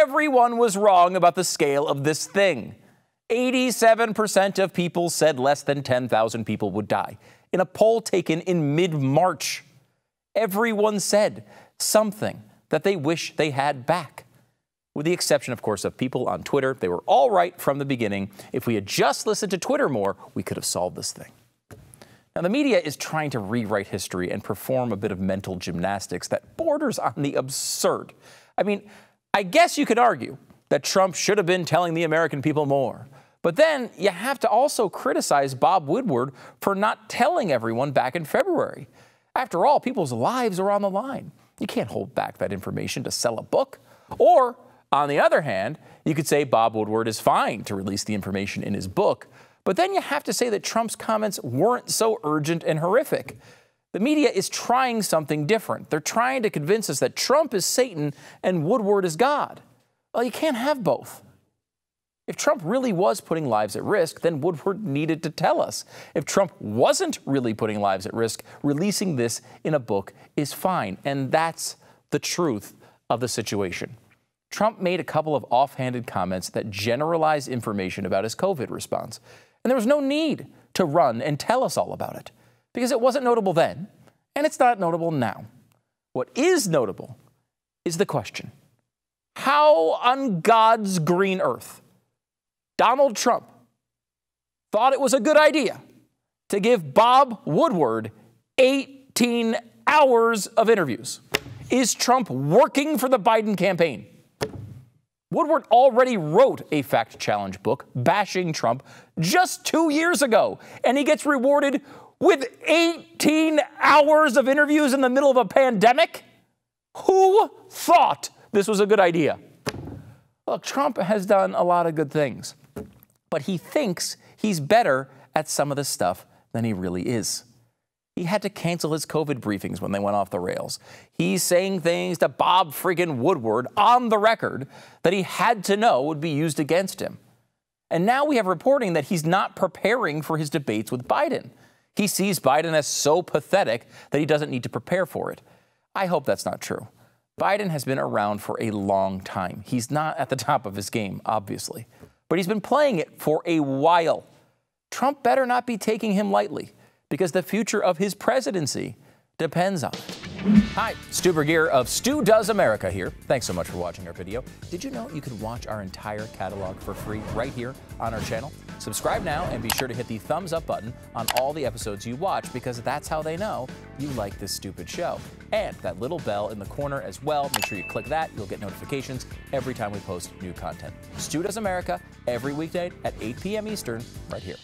Everyone was wrong about the scale of this thing. 87% of people said less than 10,000 people would die. In a poll taken in mid March, everyone said something that they wish they had back. With the exception, of course, of people on Twitter. They were all right from the beginning. If we had just listened to Twitter more, we could have solved this thing. Now, the media is trying to rewrite history and perform a bit of mental gymnastics that borders on the absurd. I mean, I guess you could argue that Trump should have been telling the American people more. But then you have to also criticize Bob Woodward for not telling everyone back in February. After all, people's lives are on the line. You can't hold back that information to sell a book. Or, on the other hand, you could say Bob Woodward is fine to release the information in his book, but then you have to say that Trump's comments weren't so urgent and horrific. The media is trying something different. They're trying to convince us that Trump is Satan and Woodward is God. Well, you can't have both. If Trump really was putting lives at risk, then Woodward needed to tell us. If Trump wasn't really putting lives at risk, releasing this in a book is fine. And that's the truth of the situation. Trump made a couple of offhanded comments that generalized information about his COVID response. And there was no need to run and tell us all about it because it wasn't notable then, and it's not notable now. What is notable is the question how on God's green earth Donald Trump thought it was a good idea to give Bob Woodward 18 hours of interviews? Is Trump working for the Biden campaign? Woodward already wrote a fact challenge book bashing Trump just two years ago, and he gets rewarded with 18 hours of interviews in the middle of a pandemic? Who thought this was a good idea? Look, Trump has done a lot of good things, but he thinks he's better at some of the stuff than he really is. He had to cancel his COVID briefings when they went off the rails. He's saying things to Bob friggin' Woodward on the record that he had to know would be used against him. And now we have reporting that he's not preparing for his debates with Biden. He sees Biden as so pathetic that he doesn't need to prepare for it. I hope that's not true. Biden has been around for a long time. He's not at the top of his game, obviously, but he's been playing it for a while. Trump better not be taking him lightly because the future of his presidency depends on it. Hi, Stu Gear of Stu Does America here. Thanks so much for watching our video. Did you know you can watch our entire catalog for free right here on our channel? Subscribe now and be sure to hit the thumbs up button on all the episodes you watch because that's how they know you like this stupid show. And that little bell in the corner as well. Make sure you click that. You'll get notifications every time we post new content. Stu Does America every weekday at 8 p.m. Eastern right here.